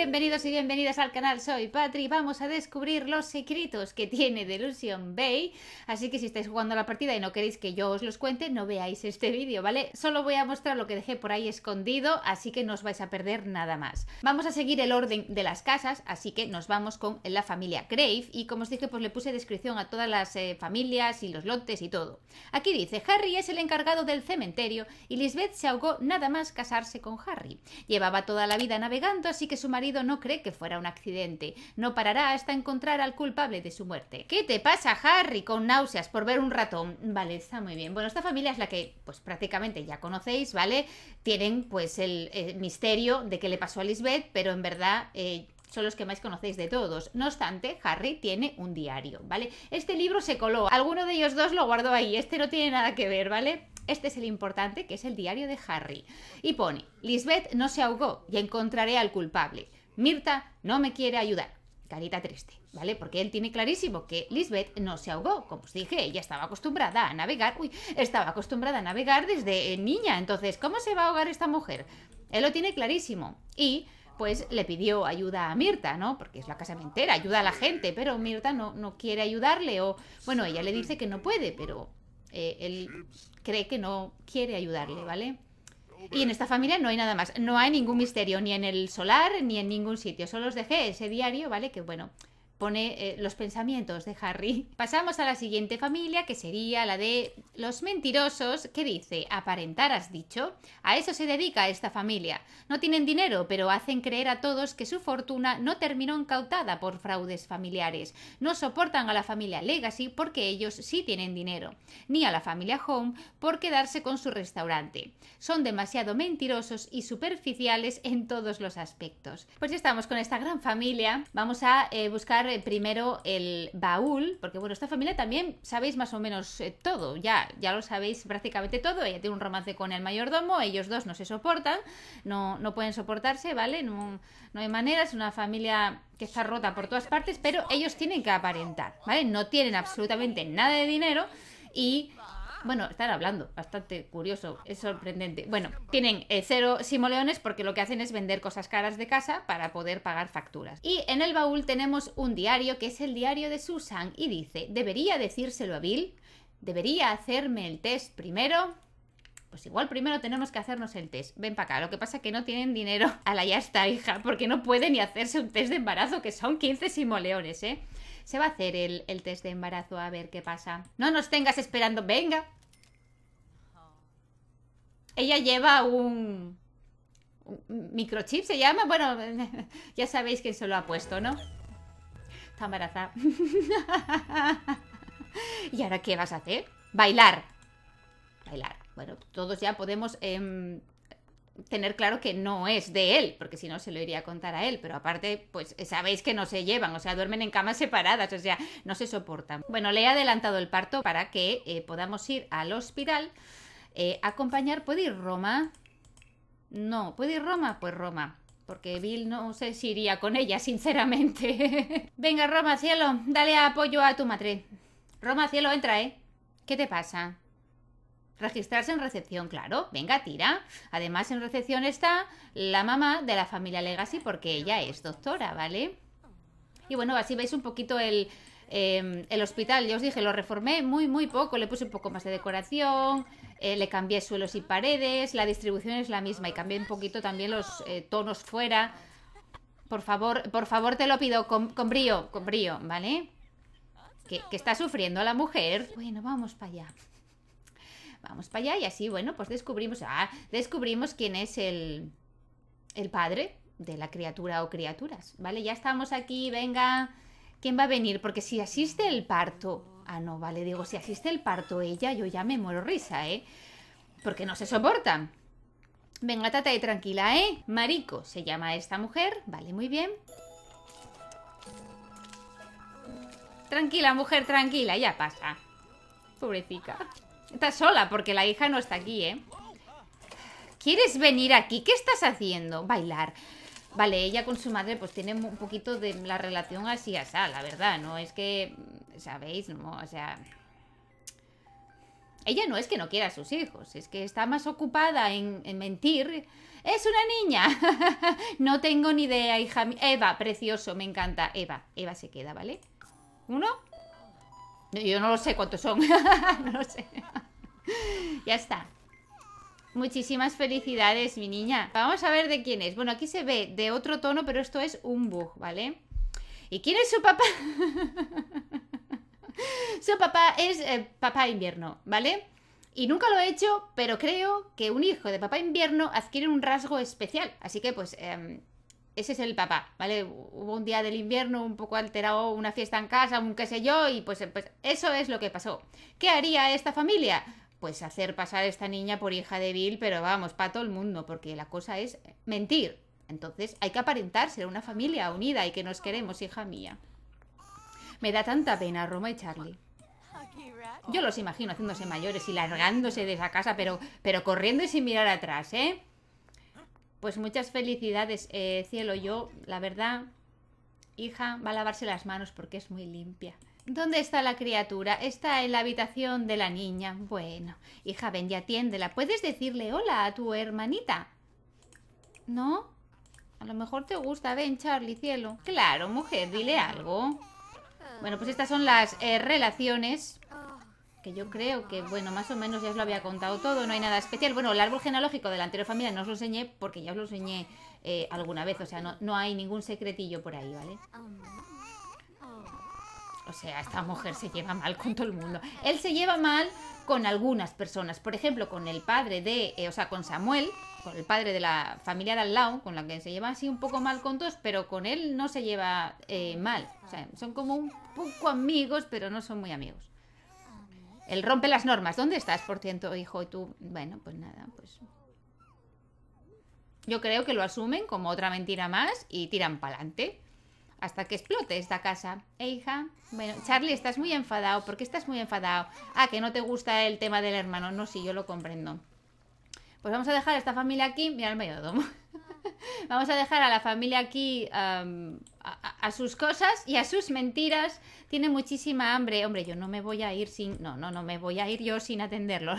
Bienvenidos y bienvenidas al canal, soy Patri. Vamos a descubrir los secretos que tiene Delusion Bay. Así que si estáis jugando la partida y no queréis que yo os los cuente, no veáis este vídeo, ¿vale? Solo voy a mostrar lo que dejé por ahí escondido, así que no os vais a perder nada más. Vamos a seguir el orden de las casas, así que nos vamos con la familia Grave Y como os dije, pues le puse descripción a todas las eh, familias y los lotes y todo. Aquí dice, Harry es el encargado del cementerio y Lisbeth se ahogó nada más casarse con Harry. Llevaba toda la vida navegando, así que su marido no cree que fuera un accidente. No parará hasta encontrar al culpable de su muerte. ¿Qué te pasa, Harry? Con náuseas por ver un ratón. Vale, está muy bien. Bueno, esta familia es la que, pues prácticamente ya conocéis, ¿vale? Tienen pues el eh, misterio de qué le pasó a Lisbeth, pero en verdad... Eh, son los que más conocéis de todos. No obstante, Harry tiene un diario, ¿vale? Este libro se coló, alguno de ellos dos lo guardó ahí, este no tiene nada que ver, ¿vale? Este es el importante, que es el diario de Harry. Y pone, Lisbeth no se ahogó y encontraré al culpable. Mirta no me quiere ayudar. Carita triste, ¿vale? Porque él tiene clarísimo que Lisbeth no se ahogó. Como os dije, ella estaba acostumbrada a navegar. Uy, estaba acostumbrada a navegar desde eh, niña. Entonces, ¿cómo se va a ahogar esta mujer? Él lo tiene clarísimo. Y pues le pidió ayuda a Mirta, ¿no? Porque es la casamentera, ayuda a la gente, pero Mirta no, no quiere ayudarle o, bueno, ella le dice que no puede, pero eh, él cree que no quiere ayudarle, ¿vale? Y en esta familia no hay nada más, no hay ningún misterio, ni en el solar, ni en ningún sitio. Solo os dejé ese diario, ¿vale? Que bueno, pone eh, los pensamientos de Harry. Pasamos a la siguiente familia, que sería la de los mentirosos, que dice, aparentar has dicho. A eso se dedica esta familia. No tienen dinero, pero hacen creer a todos que su fortuna no terminó incautada por fraudes familiares. No soportan a la familia Legacy porque ellos sí tienen dinero, ni a la familia Home por quedarse con su restaurante. Son demasiado mentirosos y superficiales en todos los aspectos. Pues ya estamos con esta gran familia. Vamos a eh, buscar primero el baúl, porque bueno, esta familia también sabéis más o menos eh, todo, ya, ya lo sabéis prácticamente todo, ella tiene un romance con el mayordomo, ellos dos no se soportan, no, no pueden soportarse, ¿vale? No, no hay manera, es una familia que está rota por todas partes, pero ellos tienen que aparentar, ¿vale? No tienen absolutamente nada de dinero y bueno, estar hablando, bastante curioso, es sorprendente. Bueno, tienen eh, cero simoleones porque lo que hacen es vender cosas caras de casa para poder pagar facturas. Y en el baúl tenemos un diario que es el diario de Susan y dice, ¿debería decírselo a Bill? ¿Debería hacerme el test primero? Pues igual primero tenemos que hacernos el test. Ven para acá. Lo que pasa es que no tienen dinero a la ya está, hija, porque no puede ni hacerse un test de embarazo, que son 15 simoleones, ¿eh? se va a hacer el, test de embarazo a ver qué pasa. No nos tengas esperando, venga. Ella lleva un... microchip se llama, bueno, ya sabéis que se lo ha puesto, ¿no? Está embarazada. ¿Y ahora qué vas a hacer? Bailar. Bailar. Bueno, todos ya podemos em, tener claro que no es de él, porque si no se lo iría a contar a él, pero aparte, pues sabéis que no se llevan, o sea, duermen en camas separadas, o sea, no se soportan. Bueno, le he adelantado el parto para que eh, podamos ir al hospital. Eh, acompañar, ¿puede ir Roma? No, ¿puede ir Roma? Pues Roma. Porque Bill no sé si iría con ella, sinceramente. Venga, Roma, cielo, dale apoyo a tu madre. Roma, cielo, entra, ¿eh? ¿Qué te pasa? Registrarse en recepción, claro. Venga, tira. Además, en recepción está la mamá de la familia Legacy porque ella es doctora, ¿vale? Y bueno, así veis un poquito el, em, hospital. Ya os dije, lo reformé muy, muy poco. Le puse un poco más de decoración, eh, le cambié suelos y paredes. La distribución es la misma y cambié un poquito también los eh, tonos fuera. Por favor, por favor, te lo pido con, con brío, con brío, ¿vale? Que, que está sufriendo la mujer. Bueno, vamos para allá. Vamos para allá y así, bueno, pues descubrimos, ah, descubrimos quién es el, el padre de la criatura o criaturas, ¿vale? Ya estamos aquí, venga, ¿quién va a venir? Porque si asiste el parto, ah, no, vale, digo, si asiste el parto ella, yo ya me muero risa, ¿eh? Porque no se soportan. Venga, tata, y tranquila, ¿eh? Marico se llama esta mujer, vale, muy bien. Tranquila, mujer, tranquila, ya pasa. Pobrecita. Está sola porque la hija no está aquí, ¿eh? ¿Quieres venir aquí? ¿Qué estás haciendo? Bailar. Vale, ella con su madre pues tiene un poquito de la relación así a sal, la verdad, ¿no? Es que, ¿sabéis? No, o sea... Ella no es que no quiera a sus hijos, es que está más ocupada en, en mentir. ¡Es una niña! no tengo ni idea, hija mía. Eva, precioso, me encanta. Eva, Eva se queda, ¿vale? ¿Uno? Yo no lo sé cuántos son. no lo sé. ya está. Muchísimas felicidades, mi niña. Vamos a ver de quién es. Bueno, aquí se ve de otro tono, pero esto es un bug, ¿vale? ¿Y quién es su papá? su papá es eh, papá invierno, ¿vale? Y nunca lo he hecho, pero creo que un hijo de papá invierno adquiere un rasgo especial. Así que pues... Em, ese es el papá, ¿vale? Hubo un día del invierno un poco alterado, una fiesta en casa, un qué sé yo, y pues, pues eso es lo que pasó. ¿Qué haría esta familia? pues hacer pasar a esta niña por hija de Bill, pero vamos, para todo el mundo, porque la cosa es mentir. Entonces hay que aparentar ser una familia unida y que nos queremos, hija mía. Me da tanta pena Roma y Charlie. Yo los imagino haciéndose mayores y largándose de esa casa, pero, pero corriendo y sin mirar atrás, ¿eh? Pues muchas felicidades, eh, cielo. Yo, la verdad, hija, va a lavarse las manos porque es muy limpia. ¿Dónde está la criatura? Está en la habitación de la niña. Bueno, hija, ven y atiéndela. ¿Puedes decirle hola a tu hermanita? ¿No? A lo mejor te gusta. Ven, Charlie, cielo. Claro, mujer, dile algo. Bueno, pues estas son las eh, relaciones que yo creo que, bueno, más o menos ya os lo había contado todo, no hay nada especial. Bueno, el árbol genealógico de la anterior familia no os lo enseñé porque ya os lo enseñé eh, alguna vez, o sea, no, no hay ningún secretillo por ahí, ¿vale? O sea, esta mujer se lleva mal con todo el mundo. Él se lleva mal con algunas personas. Por ejemplo, con el padre de, eh, o sea, con Samuel, con el padre de la familia de al lado, con la que se lleva así un poco mal con todos, pero con él no se lleva eh, mal. O sea, son como un poco amigos, pero no son muy amigos. Él rompe las normas. ¿Dónde estás, por cierto, hijo? Y tú, bueno, pues nada, pues... Yo creo que lo asumen como otra mentira más y tiran para adelante hasta que explote esta casa. ¿Eh, hija? Bueno, Charlie, estás muy enfadado. ¿Por qué estás muy enfadado? Ah, que no te gusta el tema del hermano. No, sí, yo lo comprendo. Pues vamos a dejar a esta familia aquí. Mira el domo. vamos a dejar a la familia aquí a, sus cosas y a sus mentiras. Tiene muchísima hambre. Hombre, yo no me voy a ir sin. No, no, no me voy a ir yo sin atenderlo.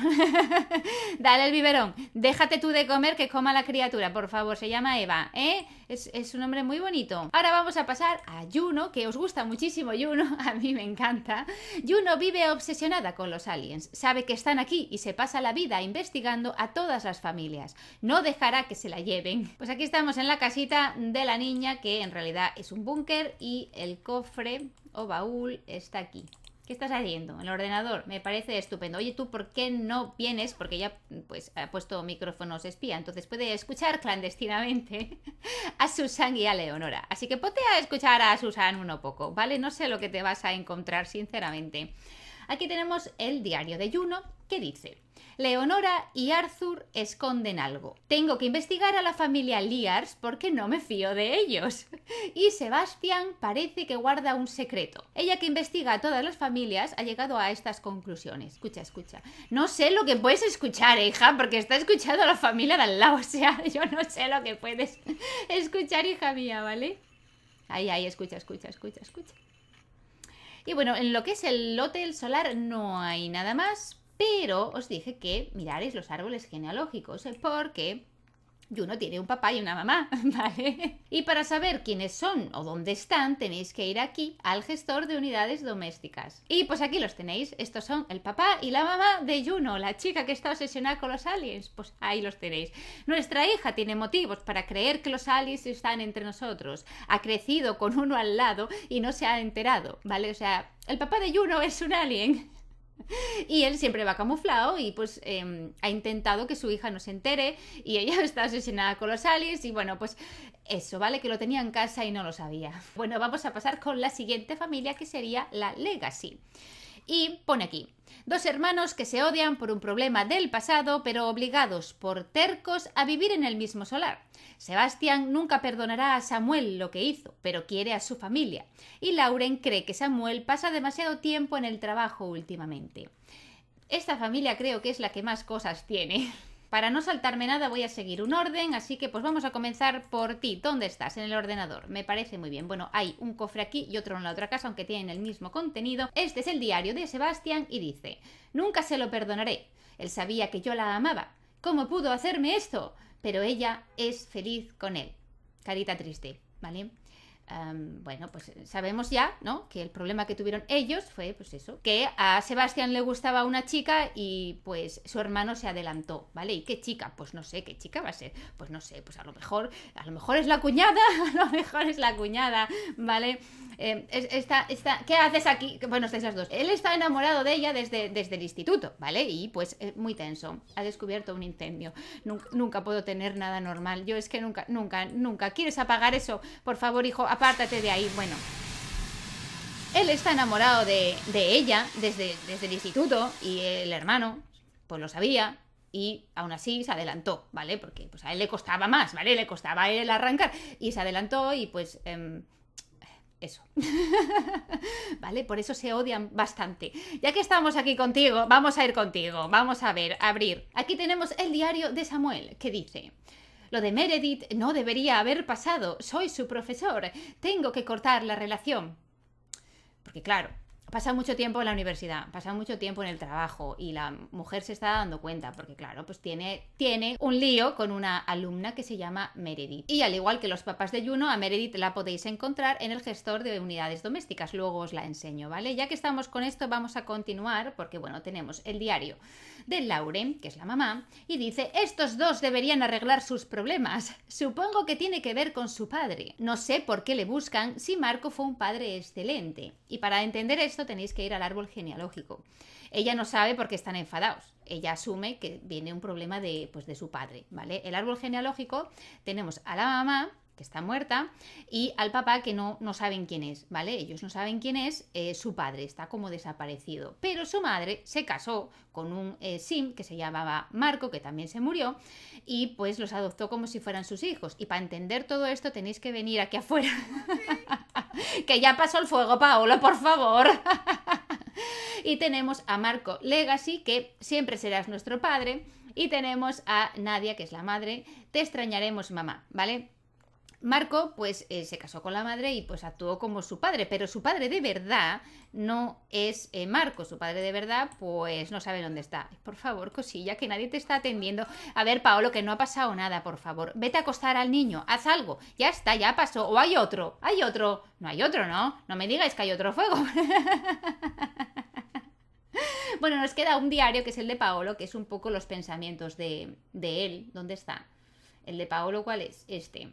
Dale el biberón. Déjate tú de comer que coma la criatura, por favor. Se llama Eva, ¿eh? Es, es un hombre muy bonito. Ahora vamos a pasar a Juno, que os gusta muchísimo Juno. A mí me encanta. Juno vive obsesionada con los aliens. Sabe que están aquí y se pasa la vida investigando a todas las familias. No dejará que se la lleven. Pues aquí estamos en la casita de la niña, que en realidad es un búnker y el cofre o baúl está aquí. ¿Qué estás haciendo? El ordenador, me parece estupendo. Oye, ¿tú por qué no vienes? Porque ya pues ha puesto micrófonos espía, entonces puede escuchar clandestinamente a Susan y a Leonora. Así que ponte a escuchar a Susan uno poco, ¿vale? No sé lo que te vas a encontrar, sinceramente. Aquí tenemos el diario de Juno que dice... Leonora y Arthur esconden algo. Tengo que investigar a la familia Liars porque no me fío de ellos. Y Sebastián parece que guarda un secreto. Ella que investiga a todas las familias ha llegado a estas conclusiones. Escucha, escucha. No sé lo que puedes escuchar, hija, porque está escuchando a la familia de al lado. O sea, yo no sé lo que puedes escuchar, hija mía, ¿vale? Ahí, ahí, escucha, escucha, escucha, escucha. Y bueno, en lo que es el hotel solar no hay nada más, pero os dije que miraréis los árboles genealógicos ¿eh? porque Juno tiene un papá y una mamá, ¿vale? Y para saber quiénes son o dónde están, tenéis que ir aquí al gestor de unidades domésticas. Y pues aquí los tenéis, estos son el papá y la mamá de Juno, la chica que está obsesionada con los aliens, pues ahí los tenéis. Nuestra hija tiene motivos para creer que los aliens están entre nosotros, ha crecido con uno al lado y no se ha enterado, ¿vale? O sea, el papá de Juno es un alien. Y él siempre va camuflado y pues em, ha intentado que su hija no se entere y ella está asesinada con los aliens y bueno, pues eso, ¿vale? Que lo tenía en casa y no lo sabía. Bueno, vamos a pasar con la siguiente familia que sería la Legacy. Y pone aquí, dos hermanos que se odian por un problema del pasado, pero obligados por tercos a vivir en el mismo solar. Sebastián nunca perdonará a Samuel lo que hizo, pero quiere a su familia. Y Lauren cree que Samuel pasa demasiado tiempo en el trabajo últimamente. Esta familia creo que es la que más cosas tiene. Para no saltarme nada voy a seguir un orden, así que pues vamos a comenzar por ti. ¿Dónde estás? En el ordenador. Me parece muy bien. Bueno, hay un cofre aquí y otro en la otra casa, aunque tienen el mismo contenido. Este es el diario de Sebastián y dice, nunca se lo perdonaré. Él sabía que yo la amaba. ¿Cómo pudo hacerme esto? Pero ella es feliz con él. Carita triste, ¿vale? bueno, pues eh, sabemos ya, ¿no? Que el problema que tuvieron ellos fue, pues eso, que a Sebastián le gustaba una chica y pues su hermano se adelantó, ¿vale? ¿Y qué chica? Pues no sé, ¿qué chica va a ser? Pues no sé, pues a lo mejor, a lo mejor es la cuñada, a lo mejor es la cuñada, ¿vale? Em, ¿Qué haces aquí? Bueno, estáis las dos. Él está enamorado de ella desde, desde el instituto, ¿vale? Y pues es muy tenso. Ha descubierto un incendio. Nunca, nunca, puedo tener nada normal. Yo es que nunca, nunca, nunca. ¿Quieres apagar eso? Por favor, hijo, apártate de ahí. Bueno, él está enamorado de, ella desde, desde el instituto y el hermano, pues lo sabía, y aún así se adelantó, ¿vale? Porque pues a él le costaba más, ¿vale? Le costaba el él arrancar y se adelantó y pues em, eso, ¿vale? Por eso se odian bastante. Ya que estamos aquí contigo, vamos a ir contigo, vamos a ver, abrir. Aquí tenemos el diario de Samuel que dice... Lo de Meredith no debería haber pasado. Soy su profesor. Tengo que cortar la relación. Porque claro, pasa mucho tiempo en la universidad, pasa mucho tiempo en el trabajo y la mujer se está dando cuenta porque claro, pues tiene, tiene un lío con una alumna que se llama Meredith. Y al igual que los papás de Juno, a Meredith la podéis encontrar en el gestor de unidades domésticas, luego os la enseño, ¿vale? Ya que estamos con esto vamos a continuar porque bueno, tenemos el diario de Lauren, que es la mamá, y dice, estos dos deberían arreglar sus problemas. Supongo que tiene que ver con su padre. No sé por qué le buscan si Marco fue un padre excelente. Y para entender esto, tenéis que ir al árbol genealógico. Ella no sabe por qué están enfadados. Ella asume que viene un problema de, pues, de su padre, ¿vale? El árbol genealógico tenemos a la mamá, que está muerta, y al papá que no, no saben quién es, ¿vale? Ellos no saben quién es, eh, su padre está como desaparecido. Pero su madre se casó con un eh, sim que se llamaba Marco, que también se murió, y pues los adoptó como si fueran sus hijos. Y para entender todo esto tenéis que venir aquí afuera. que ya pasó el fuego, Paolo, por favor. y tenemos a Marco Legacy, que siempre serás nuestro padre. Y tenemos a Nadia, que es la madre. Te extrañaremos, mamá, ¿vale? Marco, pues, eh, se casó con la madre y pues actuó como su padre, pero su padre de verdad no es eh, Marco, su padre de verdad, pues no sabe dónde está. Por favor, cosilla, que nadie te está atendiendo. A ver, Paolo, que no ha pasado nada, por favor. Vete a acostar al niño, haz algo. Ya está, ya pasó. O hay otro, hay otro. No hay otro, ¿no? No me digáis que hay otro fuego. bueno, nos queda un diario que es el de Paolo, que es un poco los pensamientos de, de él. ¿Dónde está? El de Paolo, ¿cuál es? Este.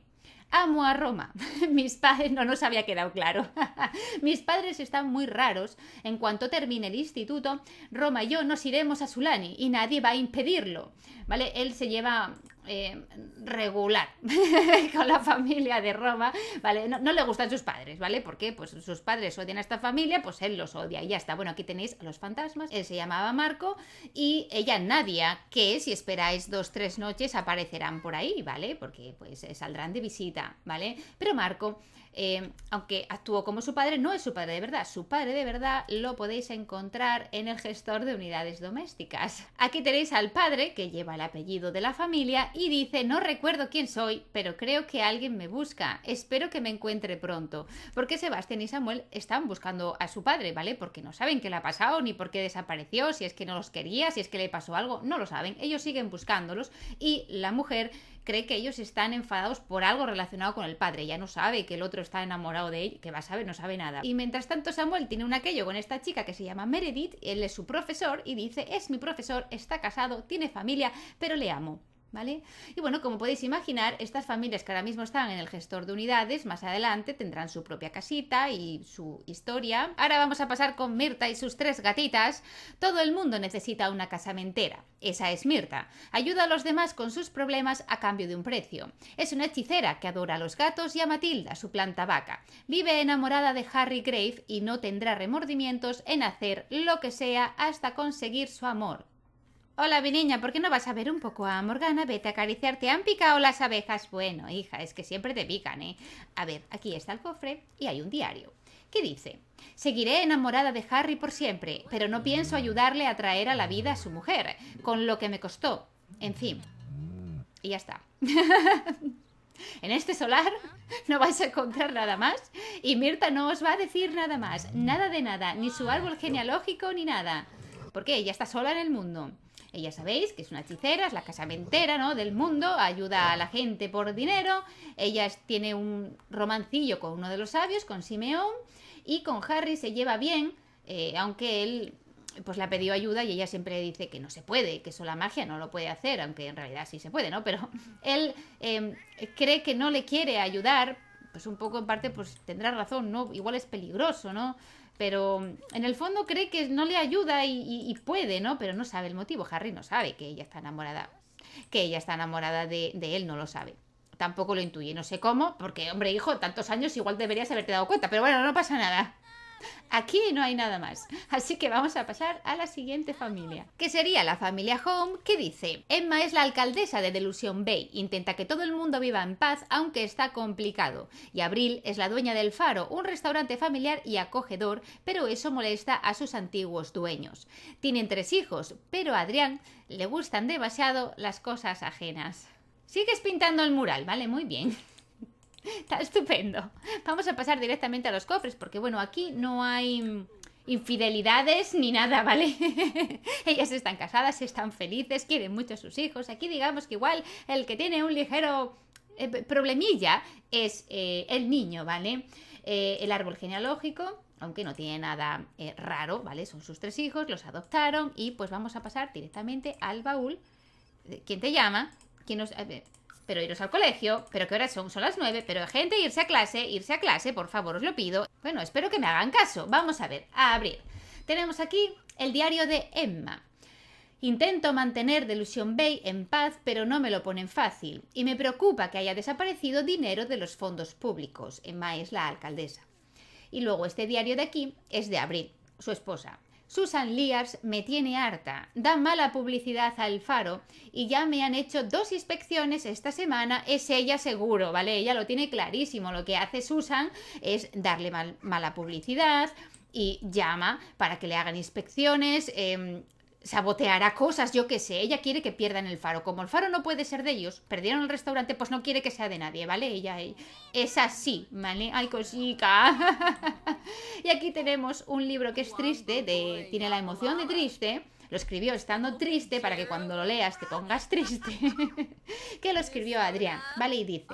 Amo a Roma. Mis padres, no nos había quedado claro. Mis padres están muy raros. En cuanto termine el instituto, Roma y yo nos iremos a Sulani y nadie va a impedirlo. ¿Vale? Él se lleva eh, regular con la familia de Roma, ¿vale? No, le gustan sus padres, ¿vale? Porque pues sus padres odian a esta familia, pues él los odia y ya está. Bueno, aquí tenéis a los fantasmas, él se llamaba Marco y ella Nadia, que si esperáis dos, tres noches aparecerán por ahí, ¿vale? Porque pues saldrán de visita, ¿vale? Pero Marco Em, aunque actuó como su padre, no es su padre de verdad. Su padre de verdad lo podéis encontrar en el gestor de unidades domésticas. Aquí tenéis al padre, que lleva el apellido de la familia, y dice, no recuerdo quién soy, pero creo que alguien me busca. Espero que me encuentre pronto. Porque Sebastián y Samuel están buscando a su padre, ¿vale? Porque no saben qué le ha pasado, ni por qué desapareció, si es que no los quería, si es que le pasó algo, no lo saben. Ellos siguen buscándolos y la mujer cree que ellos están enfadados por algo relacionado con el padre. Ya no sabe que el otro está enamorado de él, que va a saber, no sabe nada. Y mientras tanto Samuel tiene un aquello con esta chica que se llama Meredith, él es su profesor y dice, es mi profesor, está casado, tiene familia, pero le amo. ¿Vale? Y bueno, como podéis imaginar, estas familias que ahora mismo están en el gestor de unidades, más adelante tendrán su propia casita y su historia. Ahora vamos a pasar con Mirta y sus tres gatitas. Todo el mundo necesita una casamentera. Esa es Mirta. Ayuda a los demás con sus problemas a cambio de un precio. Es una hechicera que adora a los gatos y a Matilda, su planta vaca. Vive enamorada de Harry Grave y no tendrá remordimientos en hacer lo que sea hasta conseguir su amor. Hola, mi niña, ¿por qué no vas a ver un poco a Morgana? Vete a acariciarte. han picado las abejas? Bueno, hija, es que siempre te pican, ¿eh? A ver, aquí está el cofre y hay un diario. ¿Qué dice? Seguiré enamorada de Harry por siempre, pero no pienso ayudarle a traer a la vida a su mujer, con lo que me costó. En fin. Y ya está. en este solar no vais a encontrar nada más y Mirta no os va a decir nada más, nada de nada, ni su árbol genealógico ni nada, porque ella está sola en el mundo. Ella sabéis que es una hechicera, es la casamentera, ¿no? Del mundo, ayuda a la gente por dinero. Ella tiene un romancillo con uno de los sabios, con Simeón, y con Harry se lleva bien, eh, aunque él pues la pidió ayuda y ella siempre dice que no se puede, que eso la magia no lo puede hacer, aunque en realidad sí se puede, ¿no? Pero él em, cree que no le quiere ayudar, pues un poco en parte pues tendrá razón, ¿no? Igual es peligroso, ¿no? pero mm, en el fondo cree que no le ayuda y, puede, ¿no? Pero no sabe el motivo. Harry no sabe que ella está enamorada, que ella está enamorada de, de, él, no lo sabe. Tampoco lo intuye, no sé cómo, porque hombre, hijo, tantos años igual deberías haberte dado cuenta, pero bueno, no pasa nada. Aquí no hay nada más. Así que vamos a pasar a la siguiente familia, que sería la familia Home, que dice: Emma es la alcaldesa de Delusion Bay, intenta que todo el mundo viva en paz, aunque está complicado. Y Abril es la dueña del Faro, un restaurante familiar y acogedor, pero eso molesta a sus antiguos dueños. Tienen tres hijos, pero a Adrián le gustan demasiado las cosas ajenas. Sigues pintando el mural, ¿vale? Muy bien está estupendo. Vamos a pasar directamente a los cofres, porque bueno, aquí no hay infidelidades ni nada, ¿vale? Ellas están casadas, están felices, quieren mucho a sus hijos. Aquí digamos que igual el que tiene un ligero eh, problemilla es eh, el niño, ¿vale? Eh, el árbol genealógico, aunque no tiene nada raro, ¿vale? Son sus tres hijos, los adoptaron y pues vamos a pasar directamente al baúl. ¿Quién te llama? ¿Quién nos pero iros al colegio, pero que ahora son, son las nueve, pero gente, irse a clase, irse a clase, por favor, os lo pido. Bueno, espero que me hagan caso. Vamos a ver, a abrir. Tenemos aquí el diario de Emma. Intento mantener Delusion Bay en paz, pero no me lo ponen fácil, y me preocupa que haya desaparecido dinero de los fondos públicos. Emma es la alcaldesa. Y luego este diario de aquí es de Abril, su esposa. Susan Liars me tiene harta, da mala publicidad al faro y ya me han hecho dos inspecciones esta semana, es ella seguro, ¿vale? Ella lo tiene clarísimo, lo que hace Susan es darle mala publicidad, y llama para que le hagan inspecciones, em, saboteará cosas, yo qué sé. Ella quiere que pierdan el faro. Como el faro no puede ser de ellos, perdieron el restaurante, pues no quiere que sea de nadie, ¿vale? Ella, es así, ¿vale? ¡Ay, cosica! y aquí tenemos un libro que es triste, de, tiene la emoción de triste. Lo escribió estando triste para que cuando lo leas te pongas triste. que lo escribió Adrián, ¿vale? Y dice,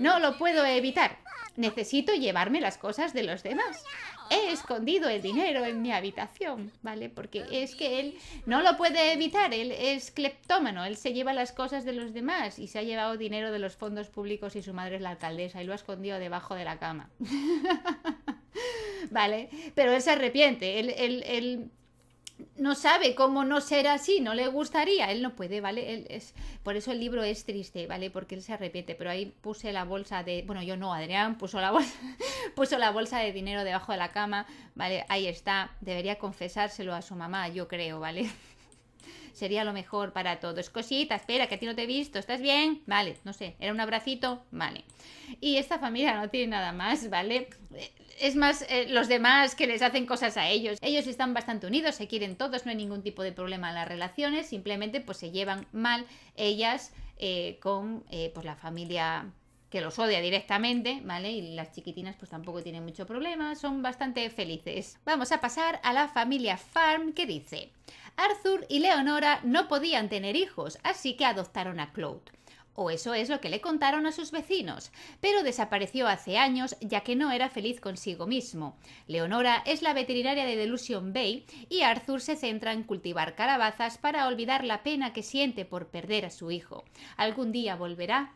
no lo puedo evitar. Necesito llevarme las cosas de los demás he escondido el dinero en mi habitación, ¿vale? Porque es que él no lo puede evitar, él es cleptómano, él se lleva las cosas de los demás y se ha llevado dinero de los fondos públicos y su madre es la alcaldesa y lo ha escondido debajo de la cama. ¿Vale? Pero él se arrepiente, él, él, él no sabe cómo no ser así, no le gustaría, él no puede, ¿vale? Él es... Por eso el libro es triste, ¿vale? Porque él se arrepiente, pero ahí puse la bolsa de, bueno, yo no, Adrián puso la bolsa, puso la bolsa de dinero debajo de la cama, ¿vale? Ahí está, debería confesárselo a su mamá, yo creo, ¿vale? sería lo mejor para todos. Cosita, espera, que a ti no te he visto, ¿estás bien? Vale, no sé, era un abracito, vale. Y esta familia no tiene nada más, ¿vale? Es más eh, los demás que les hacen cosas a ellos. Ellos están bastante unidos, se quieren todos, no hay ningún tipo de problema en las relaciones, simplemente pues se llevan mal ellas eh, con eh, pues, la familia que los odia directamente, ¿vale? Y las chiquitinas pues tampoco tienen mucho problema, son bastante felices. Vamos a pasar a la familia Farm que dice, Arthur y Leonora no podían tener hijos, así que adoptaron a Claude. O eso es lo que le contaron a sus vecinos, pero desapareció hace años ya que no era feliz consigo mismo. Leonora es la veterinaria de Delusion Bay y Arthur se centra en cultivar calabazas para olvidar la pena que siente por perder a su hijo. Algún día volverá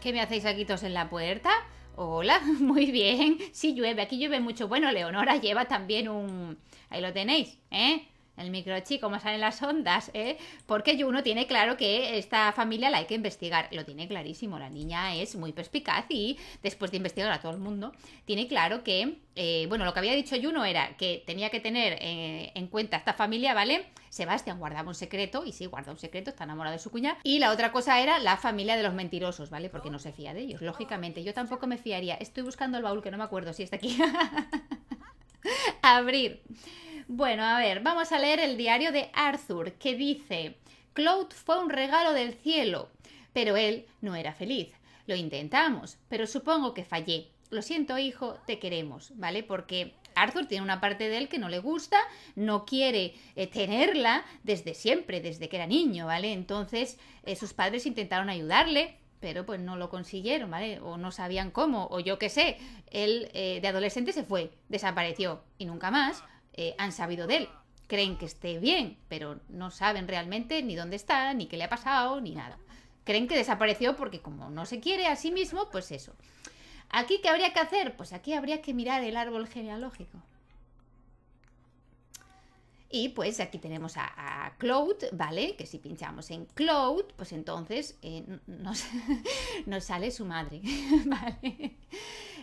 ¿Qué me hacéis aquí todos en la puerta? Hola, muy bien. Sí llueve, aquí llueve mucho. Bueno, Leonora lleva también un... Ahí lo tenéis, ¿eh? el microchip, cómo salen las ondas, ¿eh? porque Juno tiene claro que esta familia la hay que investigar. Lo tiene clarísimo, la niña es muy perspicaz y después de investigar a todo el mundo, tiene claro que, eh, bueno, lo que había dicho Juno era que tenía que tener eh, en cuenta esta familia, ¿vale? Sebastián guardaba un secreto, y sí, guarda un secreto, está enamorado de su cuñada. Y la otra cosa era la familia de los mentirosos, ¿vale? Porque no se fía de ellos, lógicamente. Yo tampoco me fiaría. Estoy buscando el baúl que no me acuerdo si está aquí. Abrir. Bueno, a ver, vamos a leer el diario de Arthur, que dice, Claude fue un regalo del cielo, pero él no era feliz. Lo intentamos, pero supongo que fallé. Lo siento, hijo, te queremos, ¿vale? Porque Arthur tiene una parte de él que no le gusta, no quiere eh, tenerla desde siempre, desde que era niño, ¿vale? Entonces eh, sus padres intentaron ayudarle, pero pues no lo consiguieron, ¿vale? O no sabían cómo, o yo qué sé. Él eh, de adolescente se fue, desapareció y nunca más. Eh, han sabido de él. Creen que esté bien, pero no saben realmente ni dónde está, ni qué le ha pasado, ni nada. Creen que desapareció porque como no se quiere a sí mismo, pues eso. ¿Aquí qué habría que hacer? Pues aquí habría que mirar el árbol genealógico. Y pues aquí tenemos a, Cloud, ¿vale? Que si pinchamos en Cloud, pues entonces eh, nos, nos, sale su madre, ¿vale?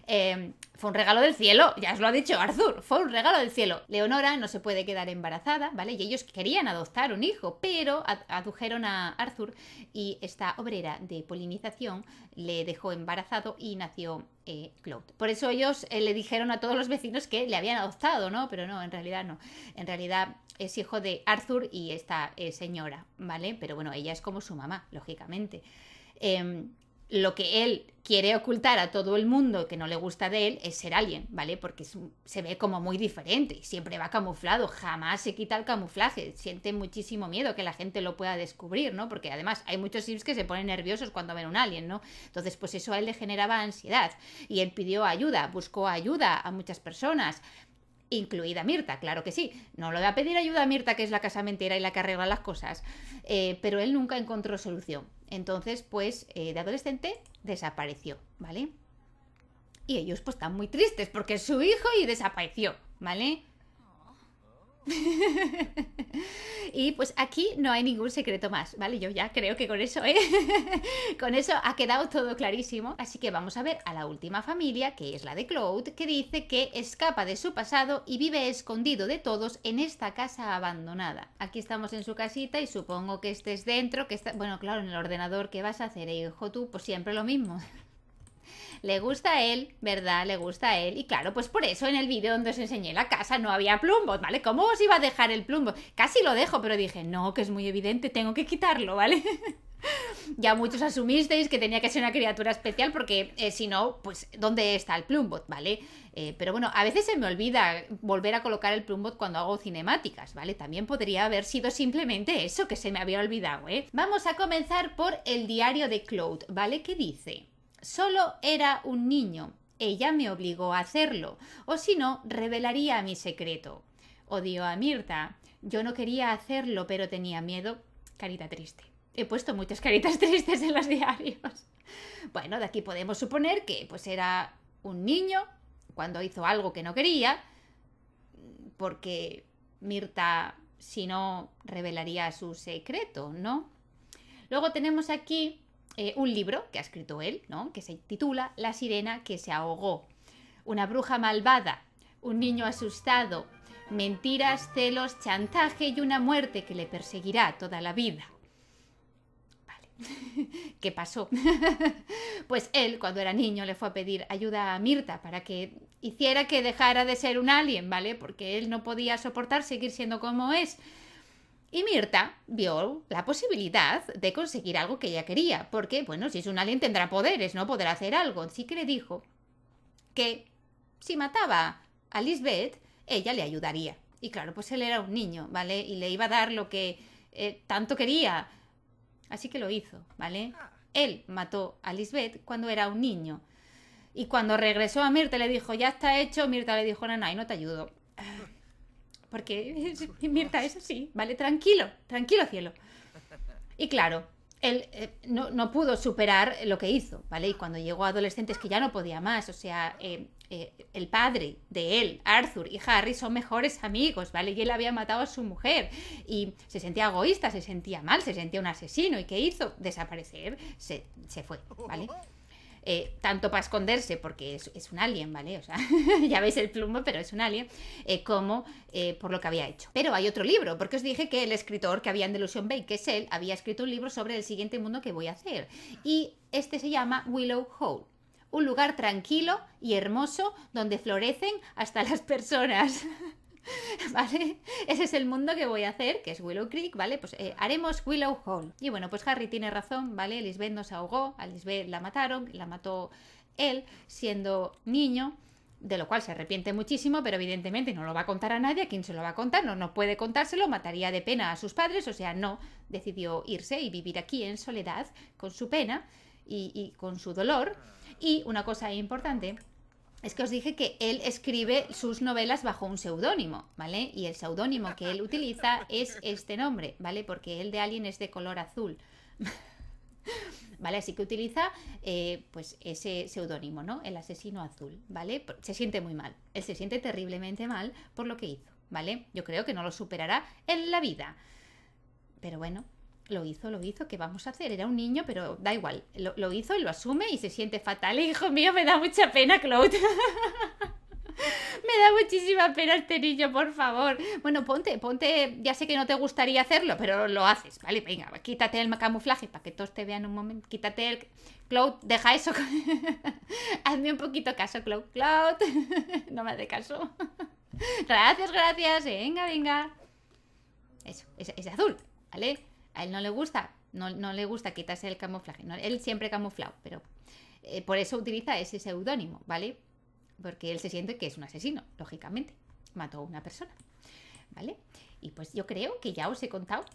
Em, fue un regalo del cielo, ya os lo ha dicho Arthur, fue un regalo del cielo. Leonora no se puede quedar embarazada, ¿vale? Y ellos querían adoptar un hijo, pero adujeron a Arthur y esta obrera de polinización le dejó embarazado y nació eh, Claude. Por eso ellos eh, le dijeron a todos los vecinos que le habían adoptado, ¿no? Pero no, en realidad no. En realidad es hijo de Arthur y esta eh, señora, ¿vale? Pero bueno, ella es como su mamá, lógicamente. Em, lo que él quiere ocultar a todo el mundo que no le gusta de él es ser alguien, ¿vale? Porque se ve como muy diferente, siempre va camuflado, jamás se quita el camuflaje, siente muchísimo miedo que la gente lo pueda descubrir, ¿no? Porque además hay muchos sims que se ponen nerviosos cuando ven un alien, ¿no? Entonces, pues eso a él le generaba ansiedad y él pidió ayuda, buscó ayuda a muchas personas, incluida Mirta, claro que sí. No lo va a pedir ayuda a Mirta, que es la casamentera y la que arregla las cosas, eh, pero él nunca encontró solución. Entonces, pues eh, de adolescente desapareció, ¿vale? Y ellos pues están muy tristes porque es su hijo y desapareció, ¿vale? y pues aquí no hay ningún secreto más, ¿vale? Yo ya creo que con eso, ¿eh? con eso ha quedado todo clarísimo. Así que vamos a ver a la última familia, que es la de Cloud, que dice que escapa de su pasado y vive escondido de todos en esta casa abandonada. Aquí estamos en su casita y supongo que estés dentro, que está... Bueno, claro, en el ordenador, que vas a hacer, hijo tú? Pues siempre lo mismo. Le gusta él, ¿verdad? Le gusta él. Y claro, pues por eso en el vídeo donde os enseñé la casa no había plumbot, ¿vale? ¿Cómo os iba a dejar el plumbo? Casi lo dejo, pero dije, no, que es muy evidente, tengo que quitarlo, ¿vale? ya muchos asumisteis que tenía que ser una criatura especial porque eh, si no, pues ¿dónde está el plumbot? ¿Vale? Eh, pero bueno, a veces se me olvida volver a colocar el plumbot cuando hago cinemáticas, ¿vale? También podría haber sido simplemente eso que se me había olvidado, ¿eh? Vamos a comenzar por el diario de Claude, ¿vale? ¿Qué dice? Solo era un niño. Ella me obligó a hacerlo, o si no, revelaría mi secreto. Odio a Mirta. Yo no quería hacerlo, pero tenía miedo. Carita triste. He puesto muchas caritas tristes en los diarios. Bueno, de aquí podemos suponer que pues era un niño cuando hizo algo que no quería, porque Mirta, si no, revelaría su secreto, ¿no? Luego tenemos aquí eh, un libro que ha escrito él, ¿no? que se titula La sirena que se ahogó. Una bruja malvada, un niño asustado, mentiras, celos, chantaje y una muerte que le perseguirá toda la vida. ¿Qué pasó? pues él, cuando era niño, le fue a pedir ayuda a Mirta para que hiciera que dejara de ser un alien, ¿vale? Porque él no podía soportar seguir siendo como es. Y Mirta vio la posibilidad de conseguir algo que ella quería, porque, bueno, si es un alien tendrá poderes, ¿no? Podrá hacer algo. Así que le dijo que si mataba a Lisbeth, ella le ayudaría. Y claro, pues él era un niño, ¿vale? Y le iba a dar lo que eh, tanto quería. Así que lo hizo, ¿vale? Él mató a Lisbeth cuando era un niño. Y cuando regresó a Mirta le dijo, ya está hecho, Mirta le dijo, no, y no te ayudo. Porque invierta eso sí ¿vale? Tranquilo, tranquilo cielo. Y claro, él eh, no, pudo superar lo que hizo, ¿vale? Y cuando llegó a adolescentes que ya no podía más, o sea, eh, eh, el padre de él, Arthur y Harry son mejores amigos, ¿vale? Y él había matado a su mujer y se sentía egoísta, se sentía mal, se sentía un asesino. ¿Y qué hizo? Desaparecer, se, se fue, ¿vale? Eh, tanto para esconderse, porque es, un alien, ¿vale? O sea, ya veis el plumbo, pero es un alien, eh, como eh, por lo que había hecho. Pero hay otro libro, porque os dije que el escritor que había en Delusion Bay, que es él, había escrito un libro sobre el siguiente mundo que voy a hacer. Y este se llama Willow Hole un lugar tranquilo y hermoso donde florecen hasta las personas. ¿vale? Ese es el mundo que voy a hacer, que es Willow Creek, ¿vale? Pues eh, haremos Willow Hall. Y bueno, pues Harry tiene razón, ¿vale? Lisbeth nos ahogó, a Lisbeth la mataron, la mató él siendo niño de lo cual se arrepiente muchísimo, pero evidentemente no lo va a contar a nadie, a quién se lo va a contar, no, no puede contárselo, mataría de pena a sus padres, o sea, no, decidió irse y vivir aquí en soledad con su pena y con su dolor. Y una cosa importante es que os dije que él escribe sus novelas bajo un seudónimo, ¿vale? Y el seudónimo que él utiliza es este nombre, ¿vale? Porque el de alguien es de color azul. ¿Vale? Así que utiliza eh, pues ese seudónimo, ¿no? El asesino azul, ¿vale? Se siente muy mal. Él se siente terriblemente mal por lo que hizo, ¿vale? Yo creo que no lo superará en la vida. Pero bueno, lo hizo, lo hizo, ¿qué vamos a hacer? Era un niño, pero da igual, lo, lo hizo y lo asume y se siente fatal. Hijo mío, me da mucha pena, Claude. me da muchísima pena este niño, por favor. Bueno, ponte, ponte, ya sé que no te gustaría hacerlo, pero lo haces, ¿vale? Venga, quítate el camuflaje para que todos te vean un momento. Quítate el... Cloud, deja eso. Hazme un poquito caso, Cloud. Cloud, no me hace caso. gracias, gracias. Venga, venga. Eso, es, es azul, ¿vale? a él no le gusta, no, le gusta quitarse el camuflaje. él siempre camuflado, pero eh, por eso utiliza ese seudónimo, ¿vale? Porque él se siente que es un asesino, lógicamente. Mató a una persona, ¿vale? Y pues yo creo que ya os he contado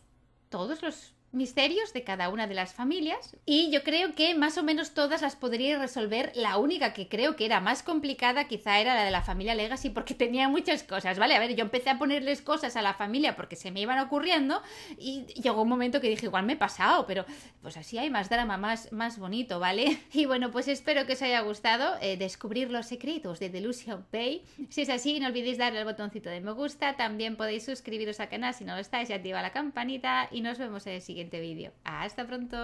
todos los misterios de cada una de las familias y yo creo que más o menos todas las podría resolver. La única que creo que era más complicada quizá era la de la familia Legacy porque tenía muchas cosas, ¿vale? A ver, yo empecé a ponerles cosas a la familia porque se me iban ocurriendo y llegó un momento que dije, igual me he pasado, pero pues así hay más drama, más, más bonito, ¿vale? Y bueno, pues espero que os haya gustado eh, descubrir los secretos de Delusion Bay. Si es así, no olvidéis darle al botoncito de me gusta, también podéis suscribiros al canal si no lo estáis y activar la campanita y nos vemos en el siguiente vídeo. ¡Hasta pronto!